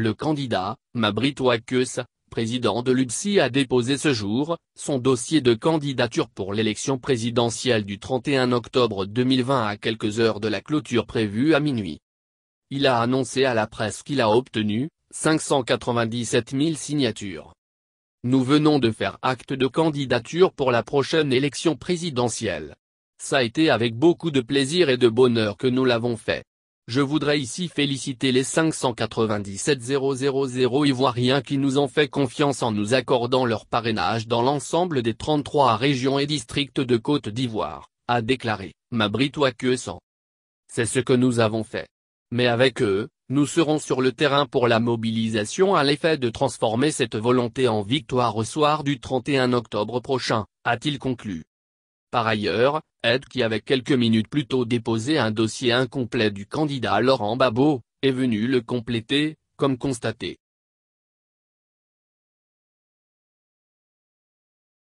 Le candidat, Mabrit Wakus, président de l'UPSI, a déposé ce jour, son dossier de candidature pour l'élection présidentielle du 31 octobre 2020 à quelques heures de la clôture prévue à minuit. Il a annoncé à la presse qu'il a obtenu, 597 000 signatures. Nous venons de faire acte de candidature pour la prochaine élection présidentielle. Ça a été avec beaucoup de plaisir et de bonheur que nous l'avons fait. Je voudrais ici féliciter les 597 000 Ivoiriens qui nous ont fait confiance en nous accordant leur parrainage dans l'ensemble des 33 régions et districts de Côte d'Ivoire, a déclaré, Mabritoua 100. C'est ce que nous avons fait. Mais avec eux, nous serons sur le terrain pour la mobilisation à l'effet de transformer cette volonté en victoire au soir du 31 octobre prochain, a-t-il conclu. Par ailleurs, Ed qui avait quelques minutes plus tôt déposé un dossier incomplet du candidat Laurent Babot, est venu le compléter, comme constaté.